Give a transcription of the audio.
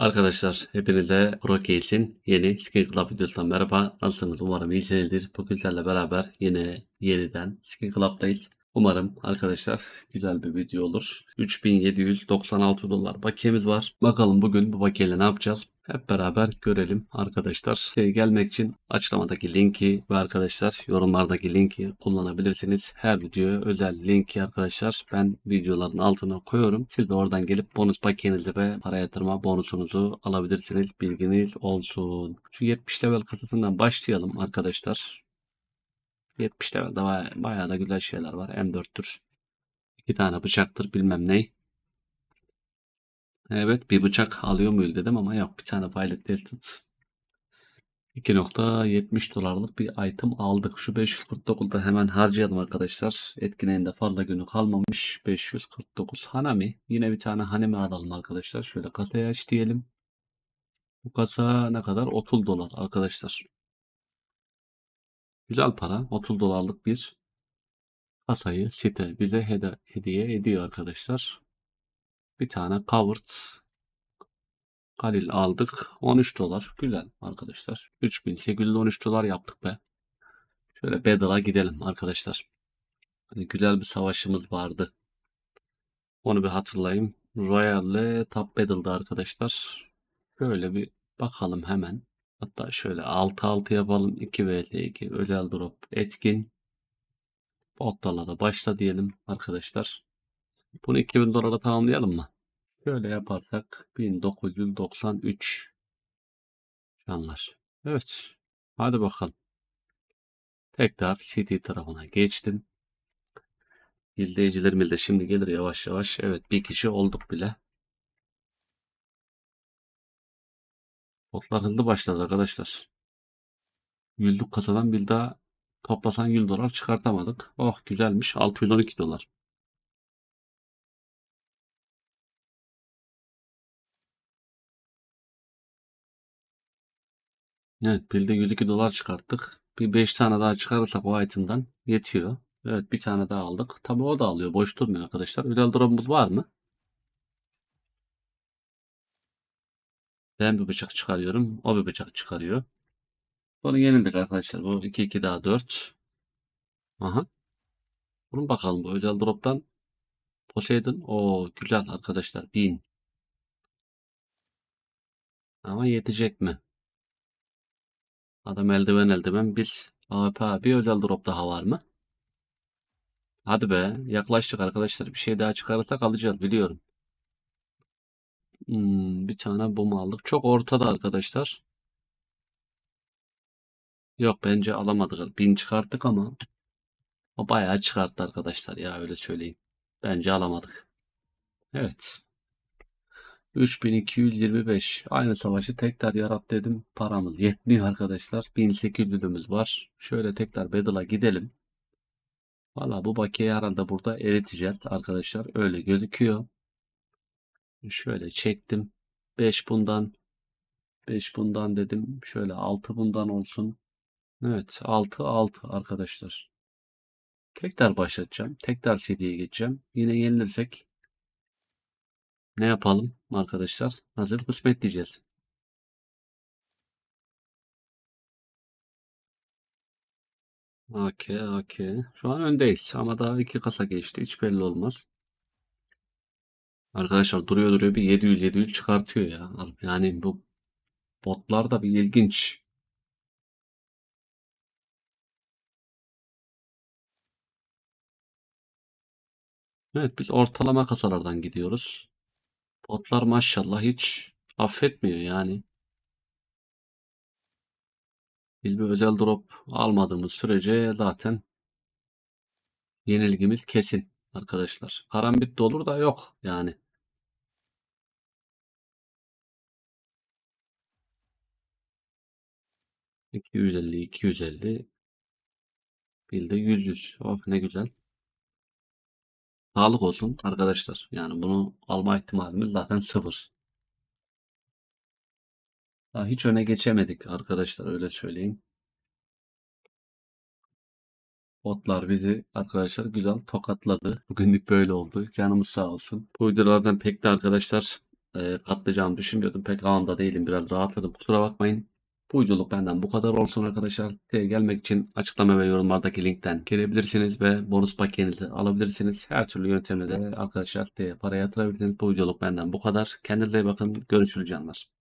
Arkadaşlar hepinize ProKey'sin yeni Skin Club videosundan merhaba. Nasılsınız? Umarım iyisinizdir. Bugünlerle beraber yine yeniden Skin Club'dayız. Umarım arkadaşlar güzel bir video olur. 3796 dolar bakiyemiz var. Bakalım bugün bu bakiyeyle ne yapacağız? Hep beraber görelim arkadaşlar. Şey gelmek için açıklamadaki linki ve arkadaşlar yorumlardaki linki kullanabilirsiniz. Her videoya özel linki arkadaşlar ben videoların altına koyuyorum. Siz de oradan gelip bonus paketinizi ve para yatırma bonusunuzu alabilirsiniz. Bilginiz olsun. Şu 70 level kısmından başlayalım arkadaşlar. 70 levelde baya, bayağı da güzel şeyler var. M4'tür. İki tane bıçaktır bilmem ney. Evet bir bıçak alıyor muyuz dedim ama yok bir tane Violet Delted 2.70 dolarlık bir item aldık. Şu 549'da hemen harcayalım arkadaşlar. Etkinliğinde fazla günü kalmamış. 549 Hanami. Yine bir tane Hanami alalım arkadaşlar. Şöyle kasayı aç diyelim. Bu kasa ne kadar? 30 dolar arkadaşlar. Güzel para. 30 dolarlık bir kasayı site bize hede hediye ediyor arkadaşlar. Bir tane covered Galil aldık. 13 dolar. Güzel arkadaşlar. 3813 dolar yaptık be. Şöyle bedala gidelim arkadaşlar. Hani güzel bir savaşımız vardı. Onu bir hatırlayayım. Royal ile Top Battle'da arkadaşlar. Şöyle bir bakalım hemen. Hatta şöyle 6-6 yapalım. 2 vl 2 özel drop etkin. Oktal'a da başla diyelim arkadaşlar. Bunu 2000 dolara tamamlayalım mı? Şöyle yaparsak 1993 canlar. Evet. Hadi bakalım. Tekrar CD tarafına geçtim. İzleyicilerimiz de şimdi gelir yavaş yavaş. Evet bir kişi olduk bile. Toplar hızlı başladı arkadaşlar. Güldük kasadan bir daha toplasan 100 dolar çıkartamadık. Oh güzelmiş 612 dolar. Evet bir bilde 102 dolar çıkarttık. Bir 5 tane daha çıkarırsak o itemden yetiyor. Evet bir tane daha aldık. Tabi o da alıyor. Boş durmuyor arkadaşlar. Ödel drop'umuz var mı? Ben bir bıçak çıkarıyorum. O bir bıçak çıkarıyor. Bunu yenildik arkadaşlar. Bu 2 2 daha 4. Aha. Bunun bakalım bu özel drop'tan Poseidon. O güzel arkadaşlar. 1000. Ama yetecek mi? Adam eldiven eldiven bir AP bir özel drop daha var mı? Hadi be yaklaştık arkadaşlar. Bir şey daha çıkarırsak alacağız biliyorum. Hmm, bir tane bom aldık. Çok ortada arkadaşlar. Yok bence alamadık. Bin çıkarttık ama o bayağı çıkarttı arkadaşlar ya öyle söyleyeyim. Bence alamadık. Evet. 3225. Aynı savaşı tekrar yarat dedim. Paramız yetmiyor arkadaşlar. 1800'ümüz var. Şöyle tekrar Bedela gidelim. Valla bu bakiye herhalde burada eriteceğiz arkadaşlar. Öyle gözüküyor. Şöyle çektim. 5 bundan 5 bundan dedim. Şöyle 6 bundan olsun. Evet 6 6 arkadaşlar. Tekrar başlatacağım. Tekrar seriye geçeceğim. Yine yenilirsek ne yapalım arkadaşlar? Nasıl kısmet diyeceğiz. AK, AK. Şu an öndeyiz ama daha iki kasa geçti. Hiç belli olmaz. Arkadaşlar duruyor duruyor bir 700 700 çıkartıyor ya. Yani bu botlar da bir ilginç. Evet biz ortalama kasalardan gidiyoruz. Botlar maşallah hiç affetmiyor yani. Biz bir özel drop almadığımız sürece zaten yenilgimiz kesin arkadaşlar. Karambit de olur da yok yani. 250, 250. Bir de 100, 100. Oh ne güzel. Sağlık olsun arkadaşlar. Yani bunu alma ihtimalimiz zaten sıfır. Daha hiç öne geçemedik arkadaşlar öyle söyleyeyim. Otlar bizi arkadaşlar güzel tokatladı. Bugünlük böyle oldu. Canımız sağ olsun. Bu videolardan pek de arkadaşlar katlayacağımı düşünmüyordum. Pek havamda değilim. Biraz rahatladım. Kusura bakmayın. Bu videoluk benden bu kadar olsun arkadaşlar. Siteye gelmek için açıklama ve yorumlardaki linkten gelebilirsiniz ve bonus paketinizi alabilirsiniz. Her türlü yöntemle de arkadaşlar siteye para yatırabilirsiniz. Bu videoluk benden bu kadar. Kendinize bakın. Görüşürüz canlar.